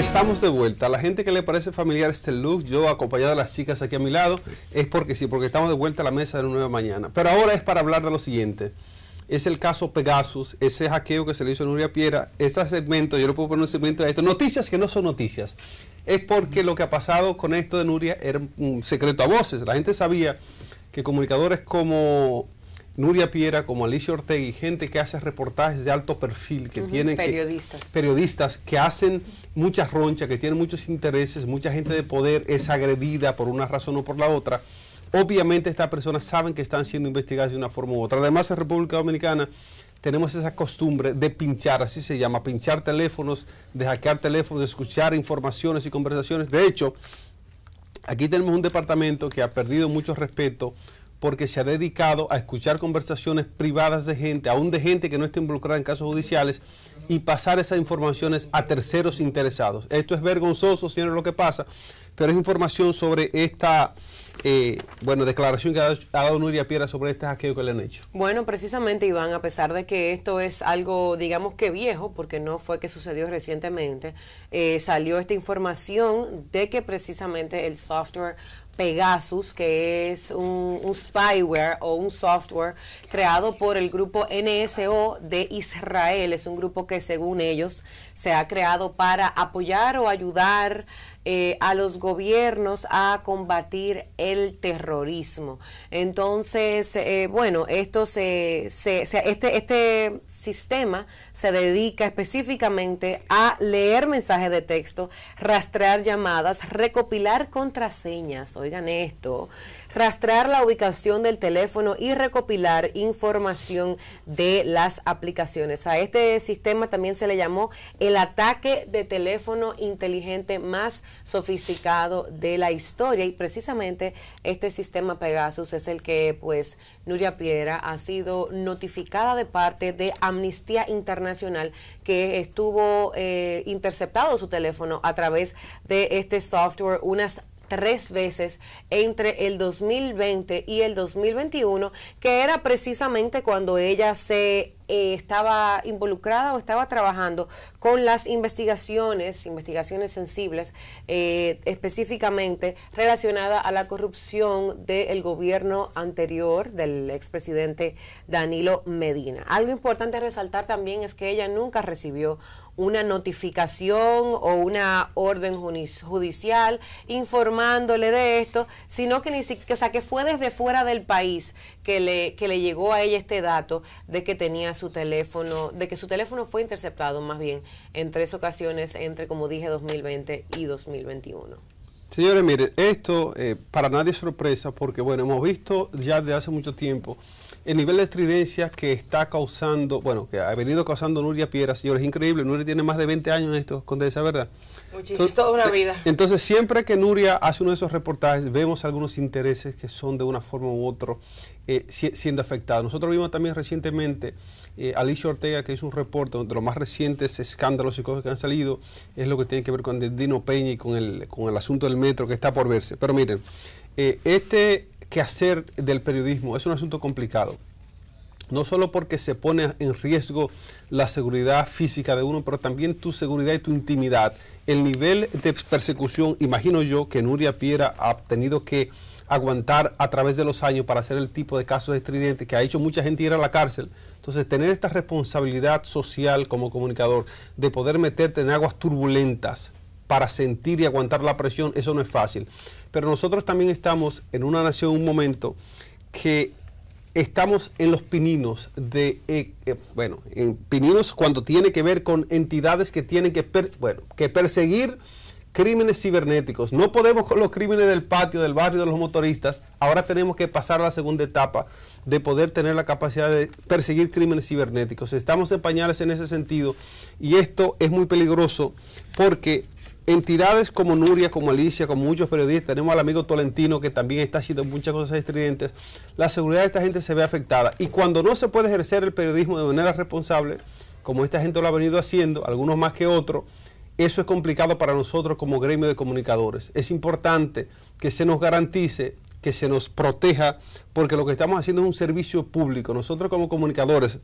estamos de vuelta. A la gente que le parece familiar este look, yo acompañado a las chicas aquí a mi lado, es porque sí, porque estamos de vuelta a la mesa de una nueva mañana. Pero ahora es para hablar de lo siguiente. Es el caso Pegasus, ese hackeo que se le hizo a Nuria Piera. Este segmento, yo no puedo poner un segmento de esto. Noticias que no son noticias. Es porque lo que ha pasado con esto de Nuria era un secreto a voces. La gente sabía que comunicadores como Nuria Piera como Alicia Ortega y gente que hace reportajes de alto perfil, que tienen periodistas. Que, periodistas que hacen muchas ronchas, que tienen muchos intereses, mucha gente de poder es agredida por una razón o por la otra. Obviamente estas personas saben que están siendo investigadas de una forma u otra. Además en República Dominicana tenemos esa costumbre de pinchar, así se llama, pinchar teléfonos, de hackear teléfonos, de escuchar informaciones y conversaciones. De hecho, aquí tenemos un departamento que ha perdido mucho respeto porque se ha dedicado a escuchar conversaciones privadas de gente, aún de gente que no está involucrada en casos judiciales, y pasar esas informaciones a terceros interesados. Esto es vergonzoso, señores, lo que pasa, pero es información sobre esta eh, bueno, declaración que ha, dado Nuria Piera sobre este hackeo que le han hecho. Bueno, precisamente Iván, a pesar de que esto es algo, digamos que viejo, porque no fue que sucedió recientemente, eh, salió esta información de que precisamente el software Pegasus, que es un, un, spyware o un software creado por el grupo NSO de Israel. Es un grupo que según ellos se ha creado para apoyar o ayudar eh, a los gobiernos a combatir el terrorismo. Entonces, eh, bueno, esto se, se, este, este sistema se dedica específicamente a leer mensajes de texto, rastrear llamadas, recopilar contraseñas, oigan esto, rastrear la ubicación del teléfono y recopilar información de las aplicaciones. A este sistema también se le llamó el ataque de teléfono inteligente más sofisticado de la historia y precisamente este sistema Pegasus es el que pues Nuria Piera ha sido notificada de parte de Amnistía Internacional que estuvo eh, interceptado su teléfono a través de este software unas tres veces entre el 2020 y el 2021, que era precisamente cuando ella se eh, estaba involucrada o estaba trabajando con las investigaciones, investigaciones sensibles, eh, específicamente relacionada a la corrupción del gobierno anterior del expresidente Danilo Medina. Algo importante resaltar también es que ella nunca recibió una notificación o una orden judicial informándole de esto, sino que ni siquiera, o sea, que fue desde fuera del país que le, que le llegó a ella este dato de que tenía su teléfono, de que su teléfono fue interceptado más bien en tres ocasiones entre, como dije, 2020 y 2021. Señores, mire, esto eh, para nadie es sorpresa porque, bueno, hemos visto ya desde hace mucho tiempo el nivel de estridencia que está causando, bueno, que ha venido causando Nuria Piedra. señores, increíble, Nuria tiene más de 20 años en esto, con esa verdad. Muchísimo, toda una vida. Eh, entonces, siempre que Nuria hace uno de esos reportajes, vemos algunos intereses que son de una forma u otra eh, siendo afectados. Nosotros vimos también recientemente a eh, Alicia Ortega que hizo un reporte donde los más recientes escándalos y cosas que han salido es lo que tiene que ver con Dino Peña y con el, con el asunto del metro que está por verse. Pero miren, eh, este quehacer del periodismo es un asunto complicado no solo porque se pone en riesgo la seguridad física de uno, pero también tu seguridad y tu intimidad. El nivel de persecución, imagino yo, que Nuria Piera ha tenido que aguantar a través de los años para hacer el tipo de casos estridentes que ha hecho mucha gente ir a la cárcel. Entonces, tener esta responsabilidad social como comunicador de poder meterte en aguas turbulentas para sentir y aguantar la presión, eso no es fácil. Pero nosotros también estamos en una nación, un momento que estamos en los pininos de, eh, eh, bueno, en pininos cuando tiene que ver con entidades que tienen que, bueno, que perseguir crímenes cibernéticos. No podemos con los crímenes del patio, del barrio, de los motoristas. Ahora tenemos que pasar a la segunda etapa de poder tener la capacidad de perseguir crímenes cibernéticos. Estamos en pañales en ese sentido y esto es muy peligroso porque entidades como Nuria, como Alicia, como muchos periodistas, tenemos al amigo Tolentino que también está haciendo muchas cosas estridentes, la seguridad de esta gente se ve afectada. Y cuando no se puede ejercer el periodismo de manera responsable, como esta gente lo ha venido haciendo, algunos más que otros, eso es complicado para nosotros como gremio de comunicadores. Es importante que se nos garantice, que se nos proteja, porque lo que estamos haciendo es un servicio público. Nosotros como comunicadores,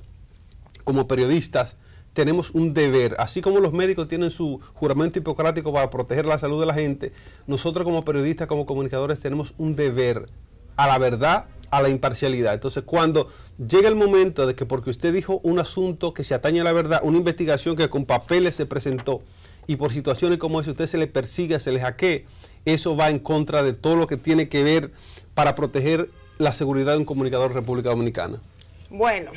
como periodistas, tenemos un deber. Así como los médicos tienen su juramento hipocrático para proteger la salud de la gente, nosotros como periodistas, como comunicadores, tenemos un deber a la verdad, a la imparcialidad. Entonces, cuando llega el momento de que porque usted dijo un asunto que se atañe a la verdad, una investigación que con papeles se presentó, y por situaciones como esa usted se le persiga, se le hackee, eso va en contra de todo lo que tiene que ver para proteger la seguridad de un comunicador en República Dominicana. Bueno,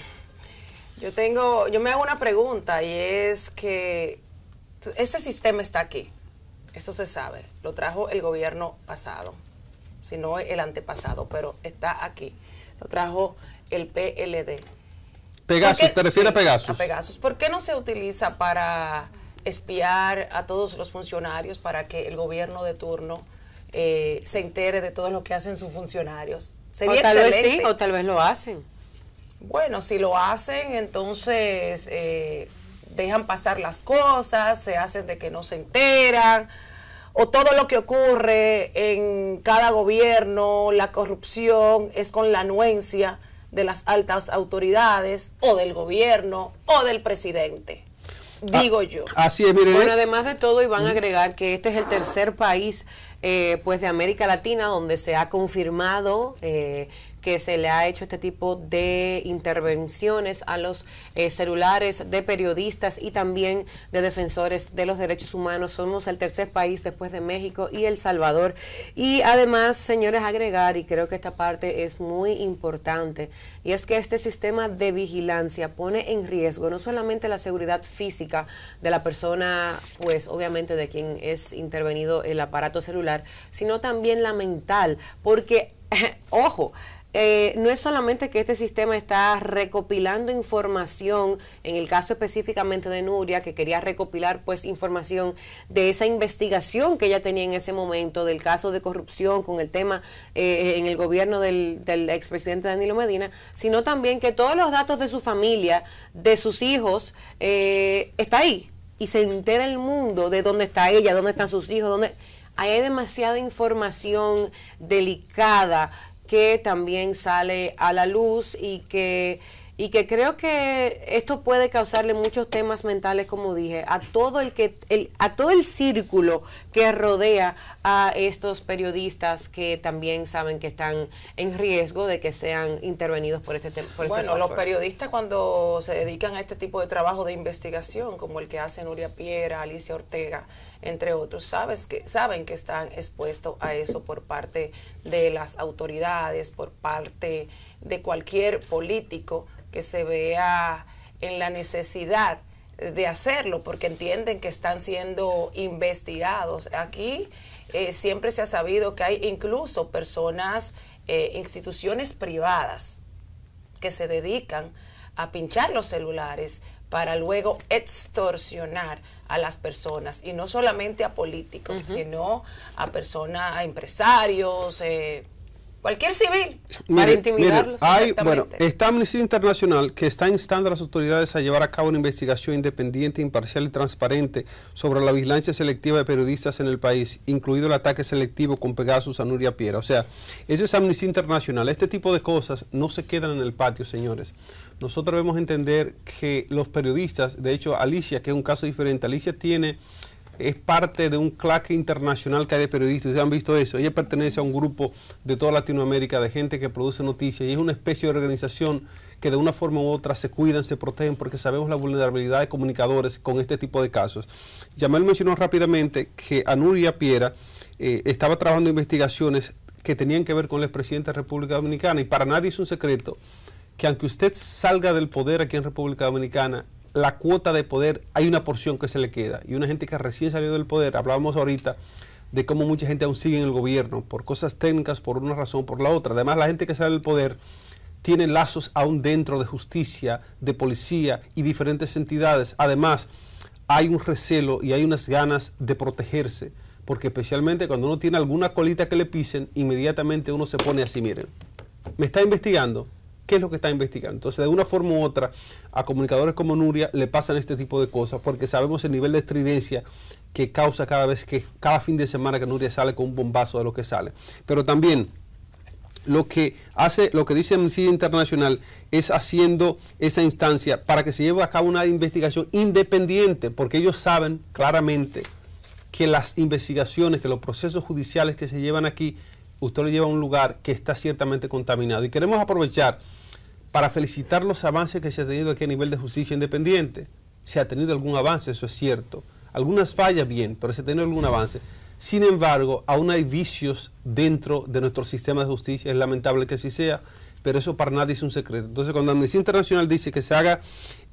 yo tengo, yo me hago una pregunta y es que ese sistema está aquí, eso se sabe, lo trajo el gobierno pasado, si no el antepasado, pero está aquí, lo trajo el PLD. Pegasus, ¿te refieres a Pegasus? A Pegasus. ¿Por qué no se utiliza para espiar a todos los funcionarios para que el gobierno de turno eh, se entere de todo lo que hacen sus funcionarios. Sería o tal vez sí, o tal vez lo hacen. Bueno, si lo hacen, entonces eh, dejan pasar las cosas, se hacen de que no se enteran, o todo lo que ocurre en cada gobierno, la corrupción es con la anuencia de las altas autoridades, o del gobierno, o del presidente digo ah, yo. Así es, Bueno, eh. además de todo, van a agregar que este es el tercer país eh, pues de América Latina donde se ha confirmado eh, que se le ha hecho este tipo de intervenciones a los eh, celulares de periodistas y también de defensores de los derechos humanos. Somos el tercer país después de México y El Salvador. Y además, señores, agregar, y creo que esta parte es muy importante, y es que este sistema de vigilancia pone en riesgo no solamente la seguridad física de la persona, pues obviamente de quien es intervenido el aparato celular, sino también la mental, porque, ojo, eh, no es solamente que este sistema está recopilando información, en el caso específicamente de Nuria, que quería recopilar pues información de esa investigación que ella tenía en ese momento, del caso de corrupción con el tema eh, en el gobierno del, del expresidente Danilo Medina, sino también que todos los datos de su familia, de sus hijos, eh, está ahí y se entera el mundo de dónde está ella, dónde están sus hijos, dónde... hay demasiada información delicada, que también sale a la luz y que y que creo que esto puede causarle muchos temas mentales, como dije, a todo el que el, a todo el círculo que rodea a estos periodistas que también saben que están en riesgo de que sean intervenidos por este tema. Este bueno, los periodistas cuando se dedican a este tipo de trabajo de investigación, como el que hace Nuria Piera, Alicia Ortega, entre otros, sabes que saben que están expuestos a eso por parte de las autoridades, por parte de cualquier político que se vea en la necesidad de hacerlo porque entienden que están siendo investigados. Aquí eh, siempre se ha sabido que hay incluso personas, eh, instituciones privadas que se dedican a pinchar los celulares para luego extorsionar a las personas y no solamente a políticos, sino a personas, a empresarios, eh, Cualquier civil, para intimidarlos. hay, bueno, está Amnistía Internacional que está instando a las autoridades a llevar a cabo una investigación independiente, imparcial y transparente sobre la vigilancia selectiva de periodistas en el país, incluido el ataque selectivo con Pegasus a Nuria Piera. O sea, eso es Amnistía Internacional. Este tipo de cosas no se quedan en el patio, señores. Nosotros debemos entender que los periodistas, de hecho, Alicia, que es un caso diferente, Alicia tiene es parte de un claque internacional que hay de periodistas, ustedes han visto eso, ella pertenece a un grupo de toda Latinoamérica de gente que produce noticias y es una especie de organización que de una forma u otra se cuidan, se protegen, porque sabemos la vulnerabilidad de comunicadores con este tipo de casos. Yamel mencionó rápidamente que Anuria Piera eh, estaba trabajando investigaciones que tenían que ver con el expresidente de República Dominicana y para nadie es un secreto que aunque usted salga del poder aquí en República Dominicana, la cuota de poder, hay una porción que se le queda. Y una gente que recién salió del poder, hablábamos ahorita de cómo mucha gente aún sigue en el gobierno, por cosas técnicas, por una razón, por la otra. Además, la gente que sale del poder tiene lazos aún dentro de justicia, de policía y diferentes entidades. Además, hay un recelo y hay unas ganas de protegerse, porque especialmente cuando uno tiene alguna colita que le pisen, inmediatamente uno se pone así, miren, me está investigando, qué es lo que está investigando. Entonces, de una forma u otra, a comunicadores como Nuria le pasan este tipo de cosas porque sabemos el nivel de estridencia que causa cada vez que, cada fin de semana que Nuria sale con un bombazo de lo que sale. Pero también lo que hace, lo que dice Amnistía Internacional es haciendo esa instancia para que se lleve a cabo una investigación independiente, porque ellos saben claramente que las investigaciones, que los procesos judiciales que se llevan aquí, usted lo lleva a un lugar que está ciertamente contaminado. Y queremos aprovechar para felicitar los avances que se ha tenido aquí a nivel de justicia independiente. Se ha tenido algún avance, eso es cierto. Algunas fallas bien, pero se ha tenido algún avance. Sin embargo, aún hay vicios dentro de nuestro sistema de justicia. Es lamentable que así sea pero eso para nadie es un secreto. Entonces, cuando Amnistía Internacional dice que se haga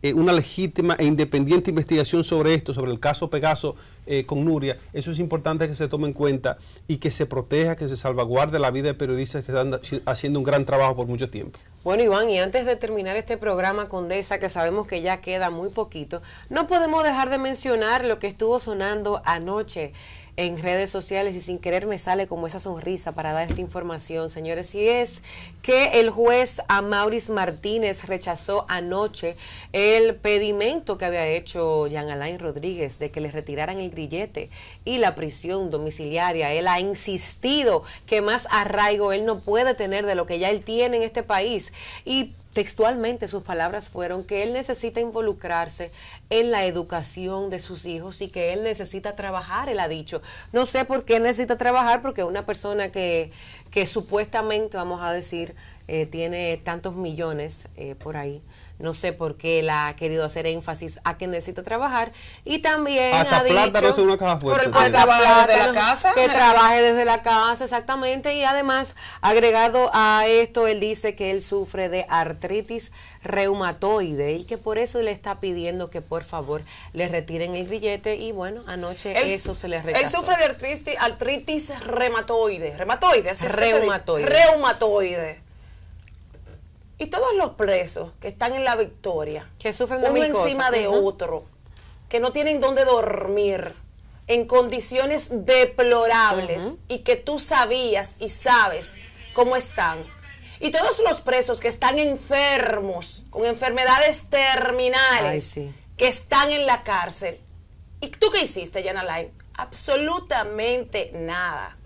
eh, una legítima e independiente investigación sobre esto, sobre el caso Pegaso eh, con Nuria, eso es importante que se tome en cuenta y que se proteja, que se salvaguarde la vida de periodistas que están haciendo un gran trabajo por mucho tiempo. Bueno, Iván, y antes de terminar este programa Condesa, que sabemos que ya queda muy poquito, no podemos dejar de mencionar lo que estuvo sonando anoche en redes sociales y sin querer me sale como esa sonrisa para dar esta información, señores. Y es que el juez Amauris Martínez rechazó anoche el pedimento que había hecho Jean Alain Rodríguez de que le retiraran el grillete y la prisión domiciliaria. Él ha insistido que más arraigo él no puede tener de lo que ya él tiene en este país. Y textualmente sus palabras fueron que él necesita involucrarse en la educación de sus hijos y que él necesita trabajar, él ha dicho. No sé por qué necesita trabajar, porque una persona que, que supuestamente, vamos a decir, eh, tiene tantos millones eh, por ahí, no sé por qué la ha querido hacer énfasis a quien necesita trabajar. Y también ha dicho... que trabaje desde la casa. Que ¿eh? trabaje desde la casa, exactamente. Y además, agregado a esto, él dice que él sufre de artritis reumatoide y que por eso le está pidiendo que por favor le retiren el grillete y bueno, anoche eso se le rechazó. Él sufre de artritis, artritis reumatoide, reumatoide, reumatoide. reumatoide. Y todos los presos que están en la victoria, que sufren uno encima de otro, que no tienen dónde dormir, en condiciones deplorables y que tú sabías y sabes cómo están. Y todos los presos que están enfermos, con enfermedades terminales, que están en la cárcel. ¿Y tú qué hiciste, Yana Absolutamente nada.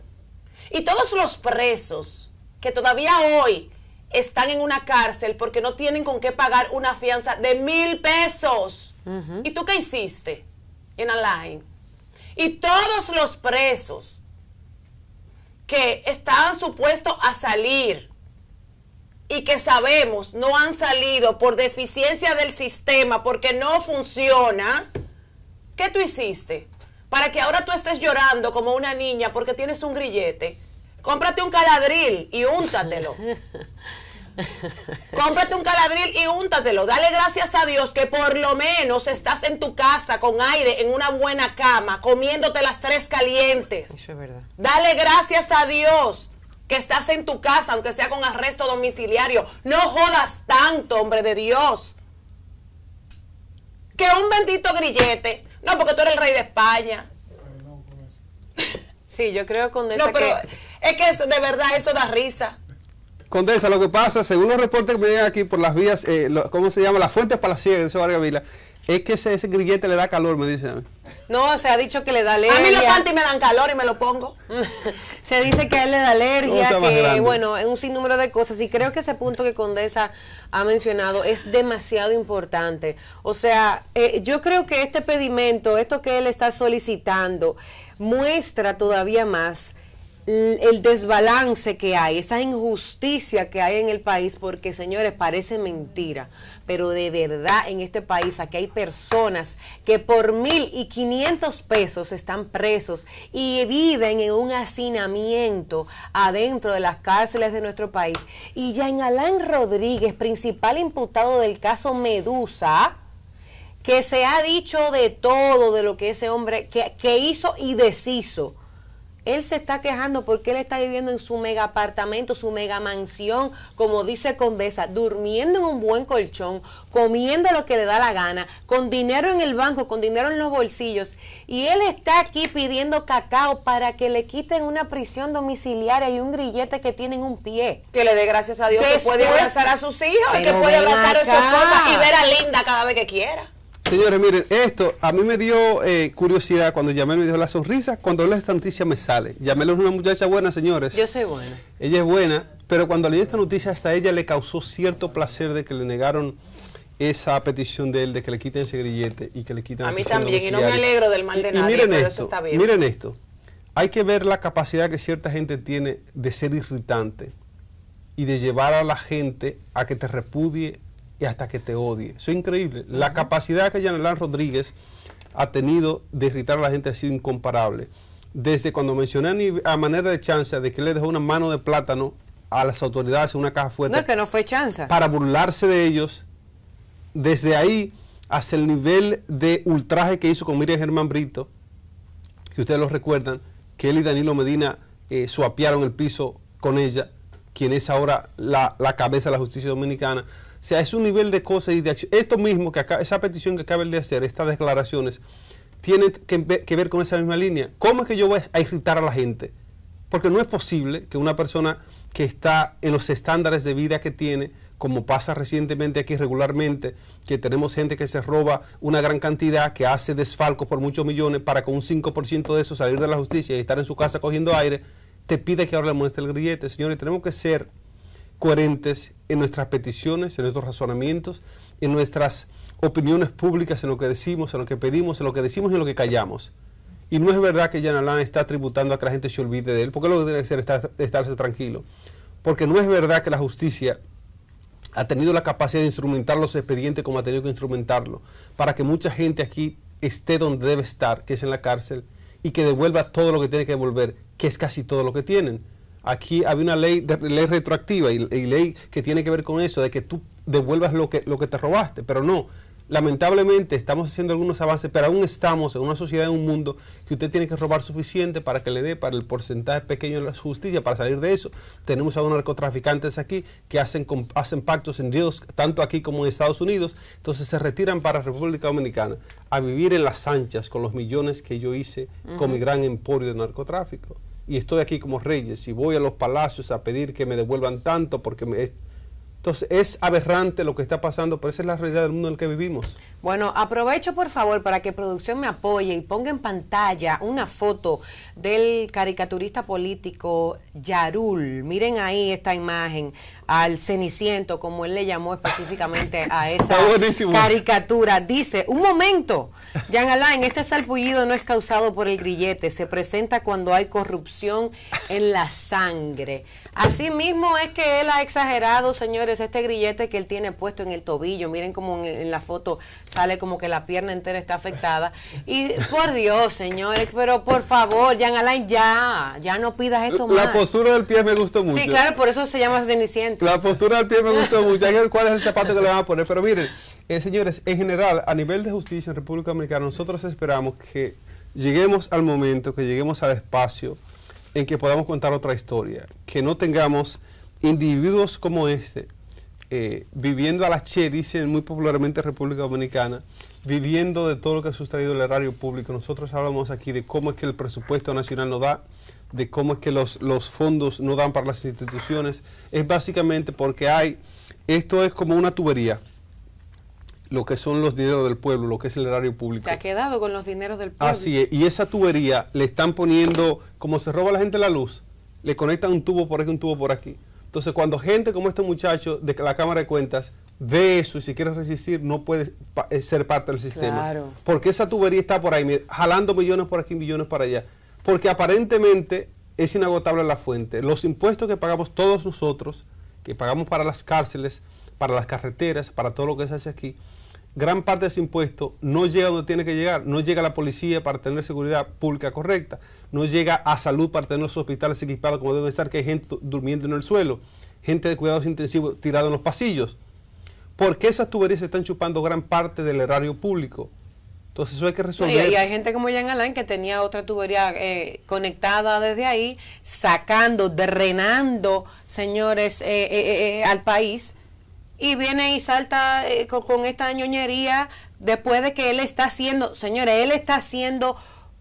Y todos los presos que todavía hoy están en una cárcel porque no tienen con qué pagar una fianza de mil pesos. ¿Y tú qué hiciste en online Y todos los presos que estaban supuestos a salir y que sabemos no han salido por deficiencia del sistema porque no funciona, ¿qué tú hiciste? Para que ahora tú estés llorando como una niña porque tienes un grillete Cómprate un caladril y úntatelo. Cómprate un caladril y úntatelo. Dale gracias a Dios que por lo menos estás en tu casa con aire, en una buena cama, comiéndote las tres calientes. Eso es verdad. Dale gracias a Dios que estás en tu casa, aunque sea con arresto domiciliario. No jodas tanto, hombre de Dios. Que un bendito grillete. No, porque tú eres el rey de España. Sí, yo creo con eso que es que eso, de verdad eso da risa. Condesa, lo que pasa, según los reportes que me llegan aquí por las vías, eh, ¿cómo se llama? Las fuentes palaciegas de ese barrio Vila, es que ese, grillete le da calor, me dicen No, se ha dicho que le da alergia. A mí los y me dan calor y me lo pongo. se dice que a él le da alergia, que bueno, es un sinnúmero de cosas. Y creo que ese punto que Condesa ha mencionado es demasiado importante. O sea, eh, yo creo que este pedimento, esto que él está solicitando, muestra todavía más Mm, el desbalance que hay, esa injusticia que hay en el país, porque señores, parece mentira, pero de verdad en este país aquí hay personas que por mil y quinientos pesos están presos y viven en un hacinamiento adentro de las cárceles de nuestro país. Y ya en Alán Rodríguez, principal imputado del caso Medusa, que se ha dicho de todo de lo que ese hombre que, que hizo y deshizo él se está quejando porque él está viviendo en su mega apartamento, su mega mansión, como dice Condesa, durmiendo en un buen colchón, comiendo lo que le da la gana, con dinero en el banco, con dinero en los bolsillos. Y él está aquí pidiendo cacao para que le quiten una prisión domiciliaria y un grillete que tiene en un pie. Que le dé gracias a Dios que puede abrazar a sus hijos y que puede abrazar a su esposa y ver a Linda cada vez que quiera. Señores, miren, esto a mí me dio eh, curiosidad cuando llamé me dio la sonrisa, cuando leo esta noticia me sale. Llamé es una muchacha buena, señores. Yo soy buena. Ella es buena, pero cuando leí esta noticia hasta ella le causó cierto placer de que le negaron esa petición de él de que le quiten ese grillete y que le quiten... A mí también, y no me alegro del mal de nadie, pero esto, eso está bien. Miren esto, hay que ver la capacidad que cierta gente tiene de ser irritante y de llevar a la gente a que te repudie y hasta que te odie. Eso es increíble. La capacidad que Yanelán Rodríguez ha tenido de irritar a la gente ha sido incomparable. Desde cuando mencioné a manera de chanza de que le dejó una mano de plátano a las autoridades en una caja fuerte. No, que no fue chanza. Para burlarse de ellos, desde ahí hasta el nivel de ultraje que hizo con Miriam Germán Brito, que ustedes lo recuerdan, que él y Danilo Medina eh, suapearon suapiaron el piso con ella, quien es ahora la cabeza de la justicia dominicana sea, es un nivel de cosas y de acción. Esto mismo, que acá, esa petición que acaba de hacer, estas declaraciones, tienen que, que, ver con esa misma línea. ¿Cómo es que yo voy a irritar a la gente? Porque no es posible que una persona que está en los estándares de vida que tiene, como pasa recientemente aquí regularmente, que tenemos gente que se roba una gran cantidad, que hace desfalcos por muchos millones para con un 5% de eso salir de la justicia y estar en su casa cogiendo aire, te pide que ahora le muestre el grillete. Señores, tenemos que ser coherentes en nuestras peticiones, en nuestros razonamientos, en nuestras opiniones públicas, en lo que decimos, en lo que pedimos, en lo que decimos y en lo que callamos. Y no es verdad que Jan Alain está tributando a que la gente se olvide de él, porque lo que tiene que hacer es estarse tranquilo. Porque no es verdad que la justicia ha tenido la capacidad de instrumentar los expedientes como ha tenido que instrumentarlo, para que mucha gente aquí esté donde debe estar, que es en la cárcel, y que devuelva todo lo que tiene que devolver, que es casi todo lo que tienen. Aquí había una ley, ley retroactiva y, ley que tiene que ver con eso, de que tú devuelvas lo que, lo que te robaste, pero no. Lamentablemente estamos haciendo algunos avances, pero aún estamos en una sociedad, en un mundo que usted tiene que robar suficiente para que le dé para el porcentaje pequeño de la justicia para salir de eso. Tenemos a unos narcotraficantes aquí que hacen, hacen pactos en Dios, tanto aquí como en Estados Unidos, entonces se retiran para la República Dominicana a vivir en las anchas con los millones que yo hice con mi gran emporio de narcotráfico y estoy aquí como reyes y voy a los palacios a pedir que me devuelvan tanto porque me... Es... Entonces es aberrante lo que está pasando, pero esa es la realidad del mundo en el que vivimos. Bueno, aprovecho por favor para que producción me apoye y ponga en pantalla una foto del caricaturista político Yarul. Miren ahí esta imagen al Ceniciento, como él le llamó específicamente a esa caricatura. Dice, un momento, Jan Alain, este salpullido no es causado por el grillete, se presenta cuando hay corrupción en la sangre. Asimismo es que él ha exagerado, señores, este grillete que él tiene puesto en el tobillo, miren como en, la foto sale como que la pierna entera está afectada. Y por Dios, señores, pero por favor, Jan Alain, ya, ya no pidas esto la más. La postura del pie me gustó mucho. Sí, claro, por eso se llama Ceniciento. La postura del pie me gustó mucho. cuál es el zapato que le van a poner. Pero miren, eh, señores, en general, a nivel de justicia en República Dominicana, nosotros esperamos que lleguemos al momento, que lleguemos al espacio en que podamos contar otra historia, que no tengamos individuos como este eh, viviendo a la che, dicen muy popularmente República Dominicana, viviendo de todo lo que ha sustraído el erario público. Nosotros hablamos aquí de cómo es que el presupuesto nacional no da, de cómo es que los, fondos no dan para las instituciones. Es básicamente porque hay, esto es como una tubería lo que son los dineros del pueblo, lo que es el erario público. Se ha quedado con los dineros del pueblo. Así es, y esa tubería le están poniendo, como se roba la gente la luz, le conectan un tubo por aquí, un tubo por aquí entonces, cuando gente como este muchacho de la Cámara de Cuentas ve eso y si quiere resistir, no puede eh, ser parte del sistema. Porque esa tubería está por ahí, jalando millones por aquí, millones para allá. Porque aparentemente es inagotable la fuente. Los impuestos que pagamos todos nosotros, que pagamos para las cárceles, para las carreteras, para todo lo que se hace aquí, gran parte de ese impuesto no llega donde tiene que llegar, no llega a la policía para tener seguridad pública correcta, no llega a salud para tener los hospitales equipados como debe estar, que hay gente durmiendo en el suelo, gente de cuidados intensivos tirada en los pasillos. Porque esas tuberías están chupando gran parte del erario público? Entonces eso hay que resolver. Y, hay gente como Jean Alain que tenía otra tubería eh, conectada desde ahí, sacando, drenando, señores, eh, eh, al país y viene y salta eh, con, esta ñoñería después de que él está siendo, señores, él está siendo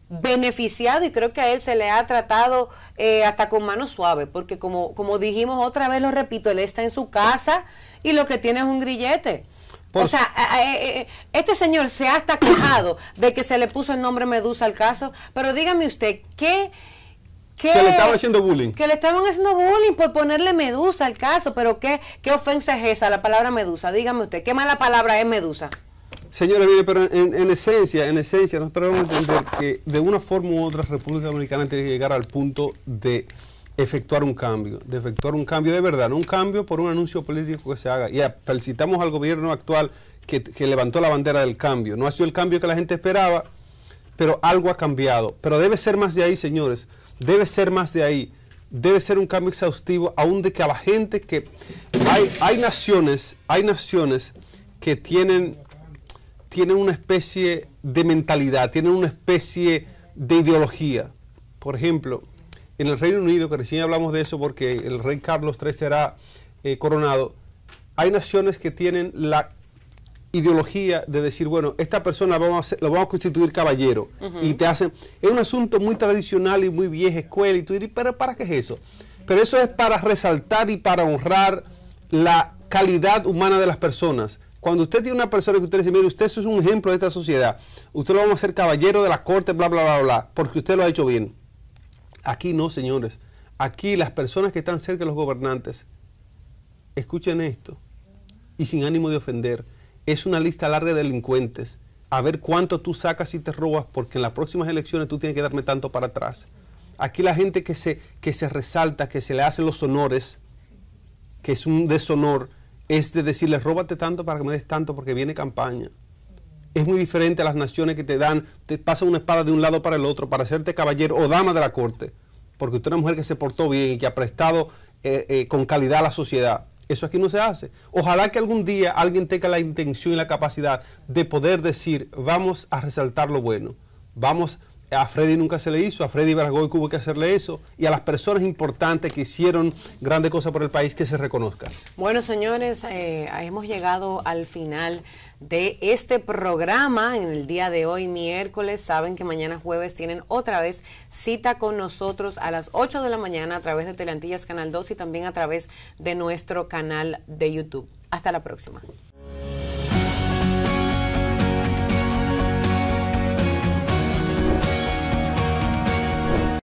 beneficiado y creo que a él se le ha tratado eh, hasta con mano suave, porque como, como dijimos otra vez, lo repito, él está en su casa y lo que tiene es un grillete. o sea, eh, este señor se ha hasta quejado de que se le puso el nombre Medusa al caso, pero dígame usted, ¿qué que, le estaban haciendo bullying. Que le estaban haciendo bullying por ponerle medusa al caso, pero ¿qué, qué ofensa es esa, la palabra medusa? Dígame usted, ¿qué mala palabra es medusa? Señores, mire, pero en, esencia, en esencia, nosotros debemos entender que de una forma u otra República Dominicana tiene que llegar al punto de efectuar un cambio, de efectuar un cambio de verdad, no un cambio por un anuncio político que se haga. Y felicitamos al gobierno actual que, que levantó la bandera del cambio. No ha sido el cambio que la gente esperaba, pero algo ha cambiado. Pero debe ser más de ahí, señores debe ser más de ahí, debe ser un cambio exhaustivo, aún de que a la gente que... Hay, hay naciones, hay naciones que tienen, tienen una especie de mentalidad, tienen una especie de ideología. Por ejemplo, en el Reino Unido, que recién hablamos de eso porque el rey Carlos III será eh, coronado, hay naciones que tienen la ideología de decir, bueno, esta persona la vamos a, vamos a constituir caballero. Y te hacen, es un asunto muy tradicional y muy vieja escuela. Y tú dirías, pero ¿para qué es eso? Pero eso es para resaltar y para honrar la calidad humana de las personas. Cuando usted tiene una persona que usted dice, mire, usted es un ejemplo de esta sociedad, usted lo vamos a hacer caballero de la corte, bla, bla, bla, bla, porque usted lo ha hecho bien. Aquí no, señores. Aquí las personas que están cerca de los gobernantes, escuchen esto, y sin ánimo de ofender, es una lista larga de delincuentes. A ver cuánto tú sacas y te robas, porque en las próximas elecciones tú tienes que darme tanto para atrás. Aquí la gente que se, que se resalta, que se le hacen los honores, que es un deshonor, es de decirle, róbate tanto para que me des tanto porque viene campaña. Es muy diferente a las naciones que te dan, te pasan una espada de un lado para el otro para hacerte caballero o dama de la corte, porque tú es una mujer que se portó bien y que ha prestado eh, eh, con calidad a la sociedad. Eso aquí no se hace. Ojalá que algún día alguien tenga la intención y la capacidad de poder decir, vamos a resaltar lo bueno. Vamos a Freddy nunca se le hizo, a Freddy que hubo que hacerle eso, y a las personas importantes que hicieron grandes cosas por el país que se reconozcan. Bueno, señores, eh, hemos llegado al final de este programa en el día de hoy, miércoles. Saben que mañana jueves tienen otra vez cita con nosotros a las 8 de la mañana a través de Teleantillas Canal 2 y también a través de nuestro canal de YouTube. Hasta la próxima.